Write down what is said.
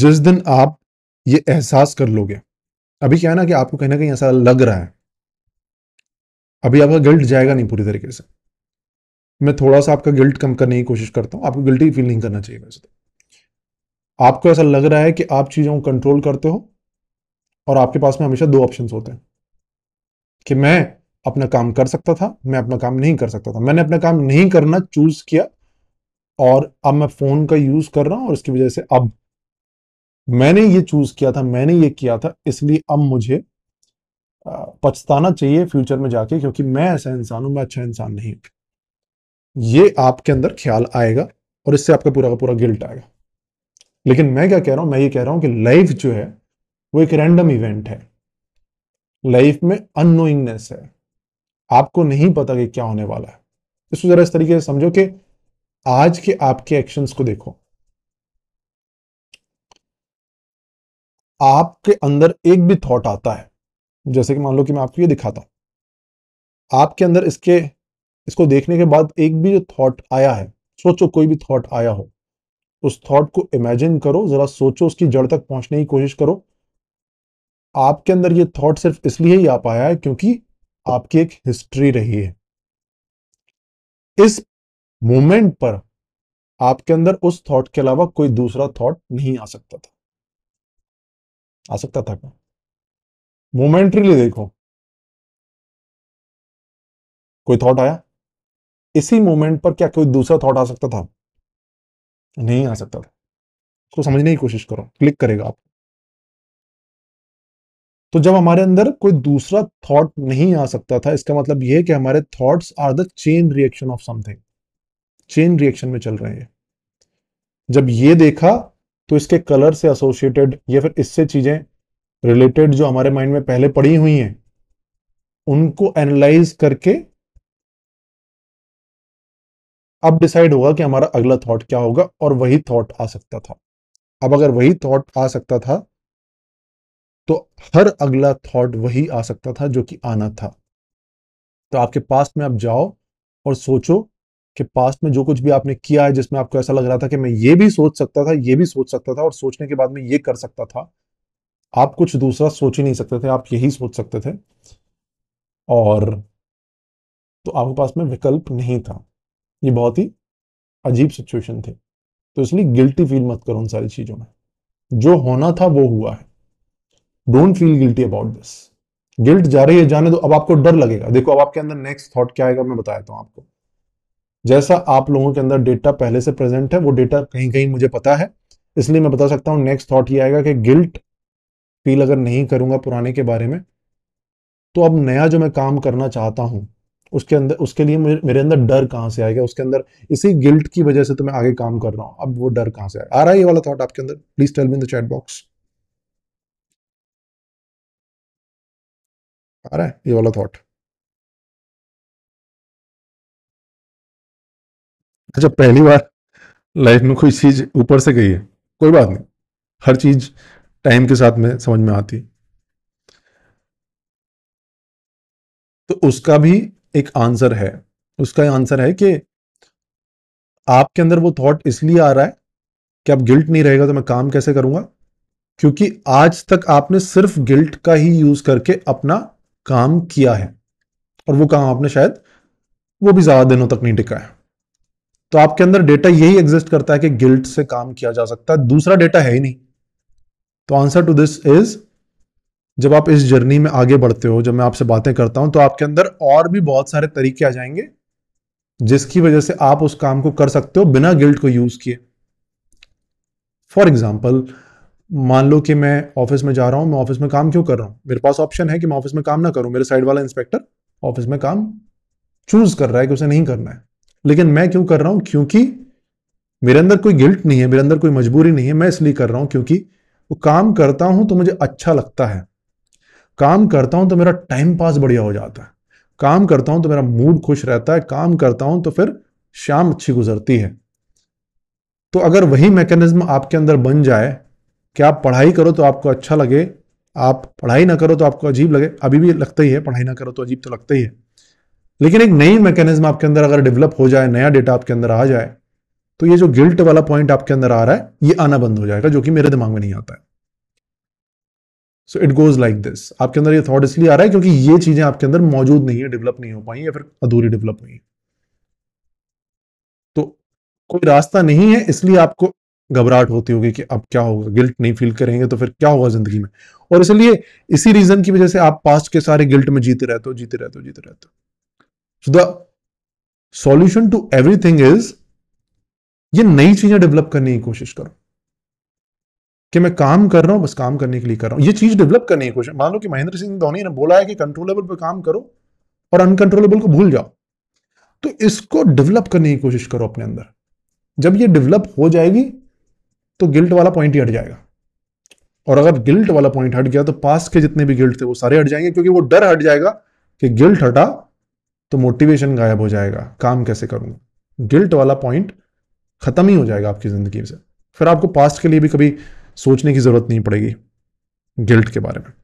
जिस दिन आप ये एहसास कर लोगे अभी क्या है ना कि आपको कहीं ना कहीं ऐसा लग रहा है अभी आपका गिल्ट जाएगा नहीं पूरी तरीके से मैं थोड़ा सा आपका गिल्ट कम करने की कोशिश करता हूँ आपको गिल्टी फील नहीं करना चाहिए वैसे तो आपको ऐसा लग रहा है कि आप चीज़ों को कंट्रोल करते हो और आपके पास में हमेशा दो ऑप्शन होते हैं कि मैं अपना काम कर सकता था मैं अपना काम नहीं कर सकता था मैंने अपना काम नहीं करना चूज किया और अब मैं फ़ोन का यूज़ कर रहा हूँ और इसकी वजह से अब मैंने ये चूज किया था मैंने ये किया था इसलिए अब मुझे पछताना चाहिए फ्यूचर में जाके क्योंकि मैं ऐसा इंसान हूं मैं अच्छा इंसान नहीं हूं ये आपके अंदर ख्याल आएगा और इससे आपका पूरा का पूरा गिल्ट आएगा लेकिन मैं क्या कह रहा हूं मैं ये कह रहा हूं कि लाइफ जो है वो एक रैंडम इवेंट है लाइफ में अनोइंगनेस है आपको नहीं पता कि क्या होने वाला है इसको जरा इस तरीके से समझो कि आज के आपके एक्शंस को देखो आपके अंदर एक भी थॉट आता है जैसे कि मान लो कि मैं आपको ये दिखाता हूं आपके अंदर इसके इसको देखने के बाद एक भी जो थॉट आया है सोचो कोई भी थॉट आया हो उस थॉट को इमेजिन करो ज़रा सोचो उसकी जड़ तक पहुंचने की कोशिश करो आपके अंदर ये थॉट सिर्फ इसलिए ही आ पाया है क्योंकि आपकी एक हिस्ट्री रही है इस मोमेंट पर आपके अंदर उस थॉट के अलावा कोई दूसरा थॉट नहीं आ सकता था आ सकता था क्या मोमेंट्रीली देखो कोई थॉट आया इसी मोमेंट पर क्या कोई दूसरा थॉट आ सकता था नहीं आ सकता था उसको समझने की कोशिश करो क्लिक करेगा आप तो जब हमारे अंदर कोई दूसरा थॉट नहीं आ सकता था इसका मतलब यह कि हमारे thoughts are the chain reaction of something chain reaction में चल रहे हैं जब ये देखा तो इसके कलर से एसोसिएटेड या फिर इससे चीज़ें रिलेटेड जो हमारे माइंड में पहले पड़ी हुई हैं उनको एनालाइज करके अब डिसाइड होगा कि हमारा अगला थॉट क्या होगा और वही थॉट आ सकता था अब अगर वही थॉट आ सकता था तो हर अगला थॉट वही आ सकता था जो कि आना था तो आपके पास में आप जाओ और सोचो कि पास्ट में जो कुछ भी आपने किया है जिसमें आपको ऐसा लग रहा था कि मैं ये भी सोच सकता था ये भी सोच सकता था और सोचने के बाद में ये कर सकता था आप कुछ दूसरा सोच ही नहीं सकते थे आप यही सोच सकते थे और तो आपके पास में विकल्प नहीं था ये बहुत ही अजीब सिचुएशन थी तो इसलिए गिल्टी फील मत करो उन सारी चीज़ों में जो होना था वो हुआ है don't feel guilty about this guilt जा रही है जाने दो अब आपको डर लगेगा देखो अब आपके अंदर नेक्स्ट थॉट क्या आएगा मैं बताया था आपको जैसा आप लोगों के अंदर डेटा पहले से प्रेजेंट है वो डेटा कहीं कहीं मुझे पता है इसलिए मैं बता सकता हूँ नेक्स्ट थॉट ये आएगा कि गिल्ट फील अगर नहीं करूंगा पुराने के बारे में तो अब नया जो मैं काम करना चाहता हूं उसके अंदर उसके लिए मेरे अंदर डर कहां से आएगा उसके अंदर इसी गिल्ट की वजह से तो मैं आगे काम कर रहा हूं अब वो डर कहां से आएगा आ रहा है ये वाला थॉट आपके अंदर please tell me in the chat box आ रहा है ये वाला थॉट अच्छा पहली बार लाइफ में कोई चीज़ ऊपर से गई है कोई बात नहीं हर चीज़ टाइम के साथ में समझ में आती तो उसका भी एक आंसर है उसका आंसर है कि आपके अंदर वो थॉट इसलिए आ रहा है कि आप गिल्ट नहीं रहेगा तो मैं काम कैसे करूंगा क्योंकि आज तक आपने सिर्फ गिल्ट का ही यूज करके अपना काम किया है और वो काम आपने शायद वो भी ज्यादा दिनों तक नहीं टिका है तो आपके अंदर डेटा यही एग्जिस्ट करता है कि गिल्ट से काम किया जा सकता है दूसरा डेटा है ही नहीं तो आंसर टू दिस इज जब आप इस जर्नी में आगे बढ़ते हो जब मैं आपसे बातें करता हूं तो आपके अंदर और भी बहुत सारे तरीके आ जाएंगे जिसकी वजह से आप उस काम को कर सकते हो बिना गिल्ट को यूज किए फॉर एग्जाम्पल मान लो कि मैं ऑफिस में जा रहा हूं मैं ऑफिस में काम क्यों कर रहा हूं मेरे पास ऑप्शन है कि मैं ऑफिस में काम ना करूं मेरे साइड वाला इंस्पेक्टर ऑफिस में काम चूज कर रहा है कि उसे नहीं करना है लेकिन मैं क्यों कर रहा हूं क्योंकि मेरे अंदर कोई गिल्ट नहीं है मेरे अंदर कोई मजबूरी नहीं है मैं इसलिए कर रहा हूं क्योंकि वो काम करता हूं तो मुझे अच्छा लगता है काम करता हूं तो मेरा टाइम पास बढ़िया हो जाता है काम करता हूं तो मेरा मूड खुश रहता है काम करता हूं तो फिर शाम अच्छी गुजरती है तो अगर वही मैकेनिज्म आपके अंदर बन जाए कि आप पढ़ाई करो तो आपको अच्छा लगे आप पढ़ाई ना करो तो आपको अजीब लगे अभी भी लगता ही है पढ़ाई ना करो तो अजीब तो लगता ही है लेकिन एक नई मैकेनिज्म आपके अंदर अगर डेवलप हो जाए नया डेटा आपके अंदर आ जाए तो ये जो गिल्ट वाला पॉइंट आपके अंदर आ रहा है ये आना बंद हो जाएगा जो कि मेरे दिमाग में नहीं आता है so it goes like this आपके अंदर ये थॉट इसलिए आ रहा है क्योंकि ये चीजें आपके अंदर मौजूद नहीं है डेवलप नहीं हो पाई या फिर अधूरी डेवलप हुई तो कोई रास्ता नहीं है इसलिए आपको घबराहट होती होगी कि अब क्या होगा गिल्ट नहीं फील करेंगे तो फिर क्या होगा जिंदगी में और इसलिए इसी रीजन की वजह से आप पास्ट के सारे गिल्ट में जीते रहते हो जीते रहते हो जीते रहते हो so the solution to everything is ये नई चीजें डेवलप करने की कोशिश करो कि मैं काम कर रहा हूं बस काम करने के लिए कर रहा हूं ये चीज डेवलप करने की कोशिश मान लो कि महेंद्र सिंह धोनी ने बोला है कि कंट्रोलेबल पे काम करो और अनकंट्रोलेबल को भूल जाओ तो इसको डेवलप करने की कोशिश करो अपने अंदर जब ये डेवलप हो जाएगी तो गिल्ट वाला पॉइंट ही हट जाएगा और अगर गिल्ट वाला पॉइंट हट गया तो पास के जितने भी गिल्ट थे वो सारे हट जाएंगे क्योंकि वो डर हट जाएगा कि गिल्ट हटा तो मोटिवेशन गायब हो जाएगा काम कैसे करूंगा गिल्ट वाला पॉइंट ख़त्म ही हो जाएगा आपकी ज़िंदगी से फिर आपको पास्ट के लिए भी कभी सोचने की ज़रूरत नहीं पड़ेगी गिल्ट के बारे में